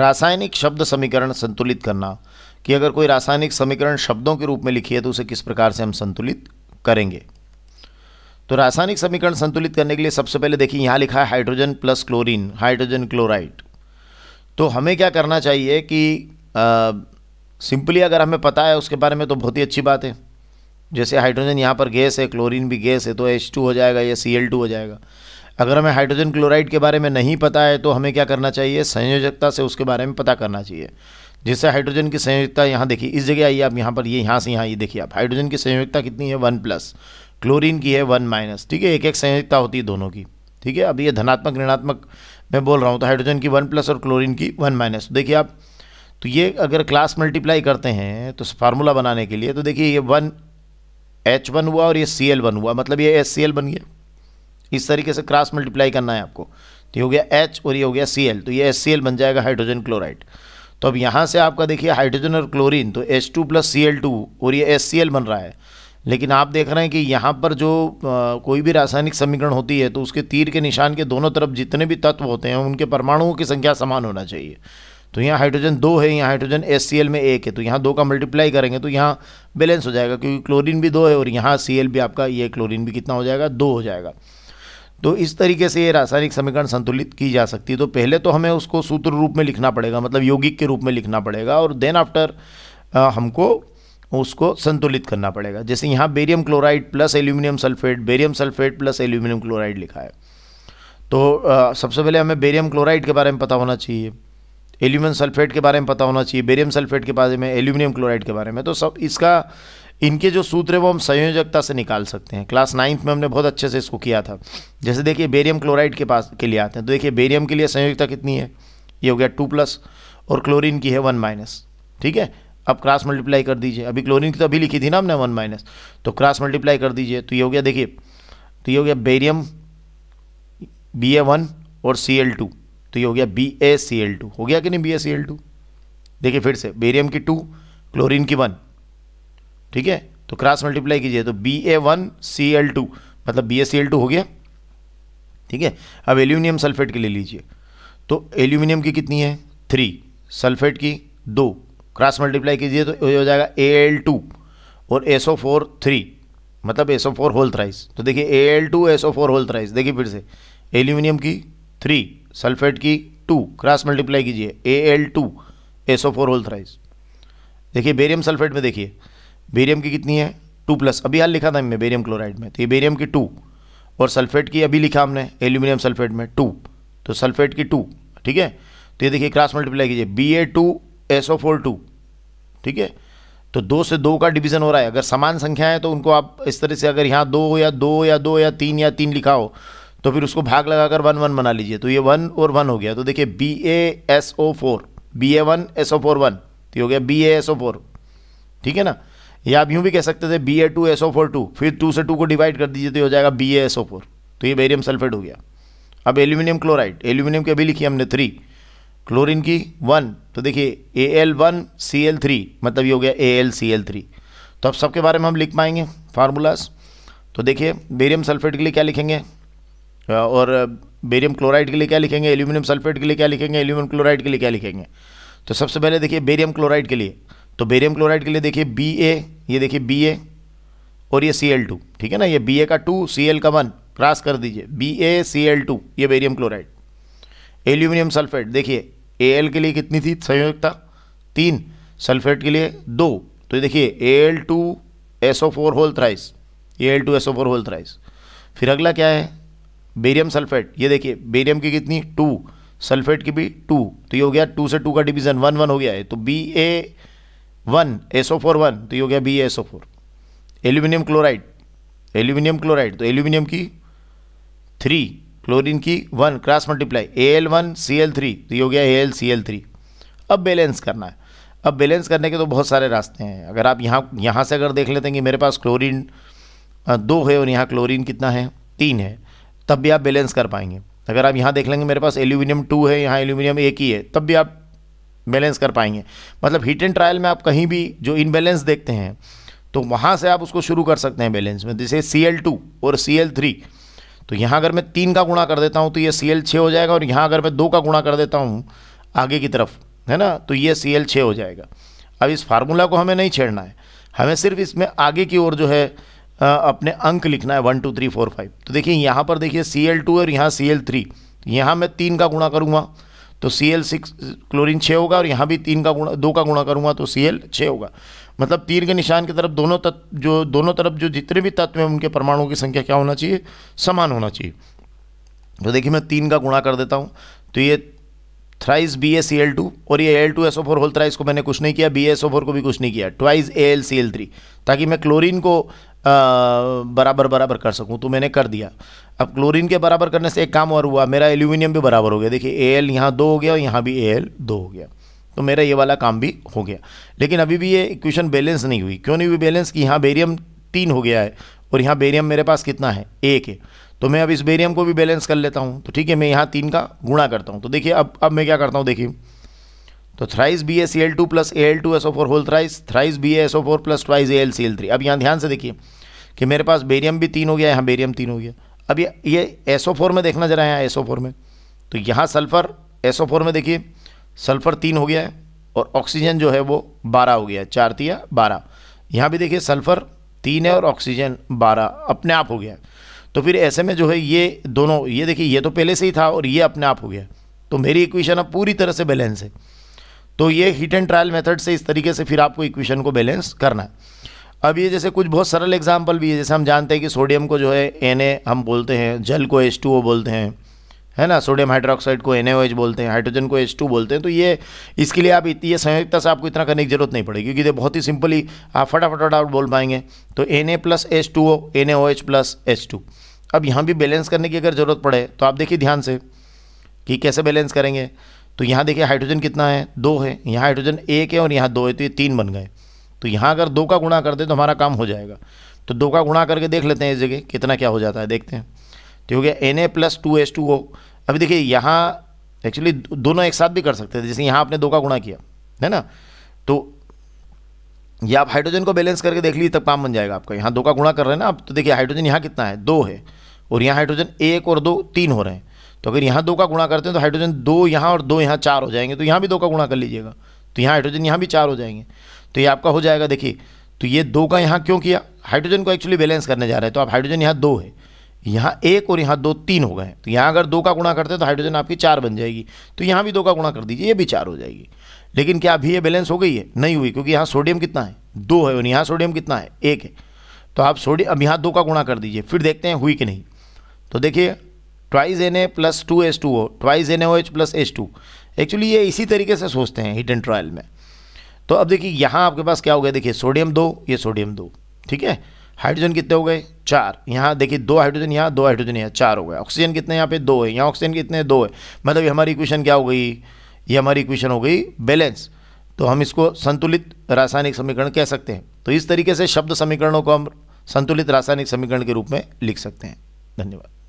रासायनिक शब्द समीकरण संतुलित करना कि अगर कोई रासायनिक समीकरण शब्दों के रूप में लिखी है तो उसे किस प्रकार से हम संतुलित करेंगे तो रासायनिक समीकरण संतुलित करने के लिए सबसे पहले देखिए यहाँ लिखा है hydrogen plus chlorine hydrogen chloride तो हमें क्या करना चाहिए कि सिंपली अगर हमें पता है उसके बारे में तो बहुत ही अच्छी बात है जैसे हाइड्रोजन यहाँ पर गैस है क्लोरीन भी गैस है तो एच टू हो जाएगा या सी एल टू हो जाएगा अगर हमें हाइड्रोजन क्लोराइड के बारे में नहीं पता है तो हमें क्या करना चाहिए संयोजकता से उसके बारे में पता करना चाहिए जिससे हाइड्रोजन की संयोजकता यहाँ देखिए इस जगह आइए आप यहाँ पर ये यहाँ से यहाँ ये देखिए आप हाइड्रोजन की संयोजकता कितनी है वन प्लस क्लोरीन की है वन माइनस ठीक है एक एक संयोजकता होती है दोनों की ठीक है अब ये धनात्मक ऋणात्मक मैं बोल रहा हूँ तो हाइड्रोजन की वन प्लस और क्लोरीन की वन माइनस तो देखिए आप तो ये अगर क्लास मल्टीप्लाई करते हैं तो फार्मूला बनाने के लिए तो देखिए ये वन एच वन हुआ और ये सी एल वन हुआ मतलब ये एस सी एल बन गया इस तरीके से क्रॉस मल्टीप्लाई करना है आपको तो ये हो गया एच और ये हो गया सी तो ये एस बन जाएगा हाइड्रोजन क्लोराइड तो अब यहाँ से आपका देखिए हाइड्रोजन और क्लोरीन तो H two plus C L two और ये एस सी एल बन रहा है लेकिन आप देख रहे हैं कि यहाँ पर जो आ, कोई भी रासायनिक समीकरण होती है तो उसके तीर के निशान के दोनों तरफ जितने भी तत्व होते हैं उनके परमाणुओं की संख्या समान होना चाहिए तो यहाँ हाइड्रोजन दो है यहाँ हाइड्रोजन एस सी एल में एक है तो यहाँ दो का मल्टीप्लाई करेंगे तो यहाँ बैलेंस हो जाएगा क्योंकि क्लोरीन भी दो है और यहाँ सी एल भी आपका ये क्लोरीन भी कितना हो जाएगा दो हो जाएगा तो इस तरीके से ये रासायनिक समीकरण संतुलित की जा सकती है तो पहले तो हमें उसको सूत्र रूप में लिखना पड़ेगा मतलब यौगिक के रूप में लिखना पड़ेगा और देन आफ्टर हमको उसको संतुलित करना पड़ेगा जैसे यहाँ barium chloride plus aluminium sulphate barium sulphate plus aluminium chloride लिखा है तो सबसे पहले हमें बेरियम क्लोराइड के बारे में पता होना चाहिए एल्यूमिनियम सल्फेट के बारे में पता होना चाहिए बेरियम सल्फेट के बारे में एल्यूमिनियम क्लोराइड के बारे में तो सब इसका इनके जो सूत्र है वो हम संयोजकता से निकाल सकते हैं क्लास नाइन्थ में हमने बहुत अच्छे से इसको किया था जैसे देखिए बेरियम क्लोराइड के पास के लिए आते हैं तो देखिए बेरियम के लिए संयोजकता कितनी है ये हो गया टू प्लस और क्लोरीन की है वन माइनस ठीक है अब क्रॉस मल्टीप्लाई कर दीजिए अभी क्लोरीन की तो अभी लिखी थी ना हमने वन माइनस तो क्रॉस मल्टीप्लाई कर दीजिए तो ये हो गया देखिए तो ये हो गया बेरियम बी ए वन और सी एल टू तो ये हो गया B A C L two हो गया कि नहीं B A C L two देखिए फिर से बेरियम की टू क्लोरीन की वन ठीक है तो क्रॉस मल्टीप्लाई कीजिए तो B A one C L two मतलब B A C L two हो गया ठीक है अब एल्यूमिनियम सल्फेट की ले लीजिए तो एल्यूमिनियम की कितनी है थ्री सल्फेट की दो क्रॉस मल्टीप्लाई कीजिए तो ये हो जाएगा ए एल टू और एस ओ फोर थ्री मतलब S O four whole thrice तो देखिए A L two S O four whole thrice देखिए फिर से एल्यूमिनियम की थ्री सल्फेट की टू क्रॉस मल्टीप्लाई कीजिए A L two S O four whole thrice देखिए बेरियम सल्फेट में देखिए बेरियम की कितनी है टू प्लस अभी यहाँ लिखा था हमने बेरियम क्लोराइड में तो ये बेरियम की टू और सल्फेट की अभी लिखा हमने एल्यूमिनियम सल्फेट में टू तो सल्फेट की टू ठीक है तो ये देखिए क्रॉस मल्टीप्लाई कीजिए B A two S O four two ठीक है तो दो से दो का डिवीजन हो रहा है अगर समान संख्या है तो उनको आप इस तरह से अगर यहाँ दो या दो या दो या तीन या तीन लिखा हो तो फिर उसको भाग लगाकर वन वन बना लीजिए तो ये वन और वन हो गया तो देखिए B A S O four B A one S O four one तो ये हो गया B A S O four ठीक है ना या आप यूँ भी कह सकते थे B A two S O four two फिर टू से टू को डिवाइड कर दीजिए तो हो जाएगा B A S O four तो ये बेरियम सल्फेट हो गया अब एल्यूमिनियम क्लोराइड एल्यूमिनियम की अभी लिखी हमने थ्री क्लोरिन की वन तो देखिए A L one C L three मतलब ये हो गया A L C L three तो अब सबके बारे में हम लिख पाएंगे फार्मूलाज तो देखिए बेरियम सल्फेट के लिए क्या लिखेंगे और बेरियम क्लोराइड के लिए क्या लिखेंगे एल्यूमिनियम सल्फेट के लिए क्या लिखेंगे एल्यूमिनियम क्लोराइड के लिए क्या लिखेंगे तो सबसे पहले देखिए बेरियम क्लोराइड के लिए तो बेरियम क्लोराइड के लिए देखिए बी ए ये देखिए बी ए और ये सी एल टू ठीक है ना ये बी ए का टू सी एल का वन क्रॉस कर दीजिए B A C L two ये बेरियम क्लोराइड एल्यूमिनियम सल्फेट देखिए ए एल के लिए कितनी थी संयोगता तीन सल्फेट के लिए दो तो ये देखिए A L two S O four whole thrice A L two S O four whole thrice फिर अगला क्या है बेरियम सल्फेट ये देखिए बेरियम की कितनी टू सल्फेट की भी टू तो ये हो गया टू से टू का डिवीज़न वन वन हो गया है तो B A one S O four one तो ये हो गया B S O four aluminium chloride aluminium chloride तो एल्यूमिनियम की थ्री क्लोरीन की one cross multiply A L one C L three तो ये हो गया A L C L three अब बैलेंस करना है अब बैलेंस करने के तो बहुत सारे रास्ते हैं अगर आप यहाँ यहाँ से अगर देख लेते हैं कि मेरे पास क्लोरीन दो है और यहाँ क्लोरीन कितना है तीन है तब भी आप बैलेंस कर पाएंगे अगर आप यहाँ देख लेंगे मेरे पास एल्यूमिनियम टू है यहाँ एल्यूमिनियम एक ही है तब भी आप बैलेंस कर पाएंगे मतलब हीट एंड ट्रायल में आप कहीं भी जो इनबैलेंस देखते हैं तो वहाँ से आप उसको शुरू कर सकते हैं बैलेंस में जैसे सी एल टू और सी एल थ्री तो यहाँ अगर मैं तीन का गुणा कर देता हूँ तो ये सी एल छः हो जाएगा और यहाँ अगर मैं दो का गुणा कर देता हूँ आगे की तरफ है ना तो ये सी एल छः हो जाएगा अब इस फार्मूला को हमें नहीं छेड़ना है हमें सिर्फ इसमें आगे की ओर जो है अपने अंक लिखना है one two three four five तो देखिए यहाँ पर देखिए सी एल टू और यहाँ सी एल थ्री यहाँ मैं तीन का गुणा करूँगा तो सी एल सिक्स क्लोरीन छः होगा और यहाँ भी तीन का गुणा दो का गुणा करूँगा तो सी एल छः होगा मतलब तीर के निशान की तरफ दोनों तत्व जो दोनों तरफ जो जितने भी तत्व हैं उनके परमाणुओं की संख्या क्या होना चाहिए समान होना चाहिए तो देखिए मैं तीन का गुणा कर देता हूँ तो ये thrice B S C L two और ये L two S O four whole thrice को मैंने कुछ नहीं किया बी एस ओ फोर को भी कुछ नहीं किया twice A L C L three ताकि मैं क्लोरीन को बराबर बराबर कर सकूं तो मैंने कर दिया अब क्लोरीन के बराबर करने से एक काम और हुआ मेरा एल्यूमिनियम भी बराबर हो गया देखिए ए एल यहाँ दो हो गया और यहाँ भी ए एल दो हो गया तो मेरा ये वाला काम भी हो गया लेकिन अभी भी ये इक्वेशन बैलेंस नहीं हुई क्यों नहीं हुई बैलेंस कि यहाँ बेरियम तीन हो गया है और यहाँ बेरियम मेरे पास कितना है एक है तो मैं अब इस बेरियम को भी बैलेंस कर लेता हूँ तो ठीक है मैं यहाँ तीन का गुणा करता हूँ तो देखिए अब अब मैं क्या करता हूँ देखिए तो thrice B A C L two plus A L two S O four whole thrice thrice B S O four plus twice A L C L three अब यहाँ ध्यान से देखिए कि मेरे पास बेरियम भी तीन हो गया यहाँ बेरियम तीन हो गया अब ये ये एस ओ फोर में देखना जरा यहाँ एस ओ फोर में तो यहाँ सल्फ़र एस ओ फोर में देखिए सल्फ़र तीन हो गया है और ऑक्सीजन जो है वो बारह हो गया है चार तिया बारह यहाँ भी देखिए सल्फ़र तीन है और ऑक्सीजन बारह अपने आप हो गया है तो फिर ऐसे में जो है ये दोनों ये देखिए ये तो पहले से ही था और ये अपने आप हो गया तो मेरी इक्वेशन अब पूरी तरह से बैलेंस है तो ये हिट एंड ट्रायल मेथड से इस तरीके से फिर आपको इक्वेशन को बैलेंस करना है अब ये जैसे कुछ बहुत सरल एग्जाम्पल भी है जैसे हम जानते हैं कि सोडियम को जो है एन हम बोलते हैं जल को एच बोलते हैं है ना सोडियम हाइड्रोक्साइड को एन बोलते हैं हाइड्रोजन को एच बोलते हैं तो ये इसके लिए आप ये संयुक्तता से आपको इतना करने की जरूरत नहीं पड़ेगी क्योंकि ये बहुत ही सिंपली आप फटाफट आउट बोल पाएंगे तो N A plus H two O N H plus H two अब यहाँ भी बैलेंस करने की अगर ज़रूरत पड़े तो आप देखिए ध्यान से कि कैसे बैलेंस करेंगे तो यहाँ देखिए हाइड्रोजन कितना है दो है यहाँ हाइड्रोजन एक है और यहाँ दो है तो ये तीन बन गए तो यहाँ अगर दो का गुणा कर दे तो हमारा काम हो जाएगा तो दो का गुणा करके देख लेते हैं इस जगह कितना क्या हो जाता है देखते हैं तो हो गया N A plus two S two O अभी देखिए यहाँ एक्चुअली दोनों एक साथ भी कर सकते थे जैसे यहाँ आपने दो का गुणा किया है ना तो ये आप हाइड्रोजन को बैलेंस करके देख लीजिए तब काम बन जाएगा आपका यहाँ दो का गुणा कर रहे हैं ना आप तो देखिए हाइड्रोजन यहाँ कितना है दो है और यहाँ हाइड्रोजन एक और दो तीन हो रहे हैं तो अगर यहाँ दो का गुणा करते हैं तो हाइड्रोजन दो यहाँ और दो यहाँ चार हो जाएंगे तो यहाँ भी दो का गुणा कर लीजिएगा तो यहाँ हाइड्रोजन यहाँ भी चार हो जाएंगे तो ये आपका हो जाएगा देखिए तो ये दो का यहाँ क्यों किया हाइड्रोजन को एक्चुअली बैलेंस करने जा रहे हैं तो आप हाइड्रोजन यहाँ दो है यहाँ एक और यहाँ दो तीन हो गए तो यहाँ अगर दो का गुणा करते हैं तो हाइड्रोजन आपकी चार बन जाएगी तो यहाँ भी दो का गुणा कर दीजिए ये भी चार हो जाएगी लेकिन क्या अभी ये बैलेंस हो गई है नहीं हुई क्योंकि यहाँ सोडियम कितना है दो है और यहाँ सोडियम कितना है एक है तो आप सोडियम अब यहाँ दो का गुणा कर दीजिए फिर देखते हैं हुई कि नहीं तो देखिए twice N A plus two H two O twice N O H plus H two actually ये इसी तरीके से सोचते हैं हिट एंड ट्रायल में तो अब देखिए यहाँ आपके पास क्या हो गया देखिए सोडियम दो ये सोडियम दो ठीक है हाइड्रोजन कितने हो गए चार यहाँ देखिए दो हाइड्रोजन यहाँ दो हाइड्रोजन यहाँ चार हो गए ऑक्सीजन कितने यहाँ पे दो है यहाँ ऑक्सीजन कितने दो है मतलब हमारी इक्वेशन क्या हो गई ये हमारी इक्वेशन हो गई बैलेंस तो हम इसको संतुलित रासायनिक समीकरण कह सकते हैं तो इस तरीके से शब्द समीकरणों को हम संतुलित रासायनिक समीकरण के रूप में लिख सकते हैं धन्यवाद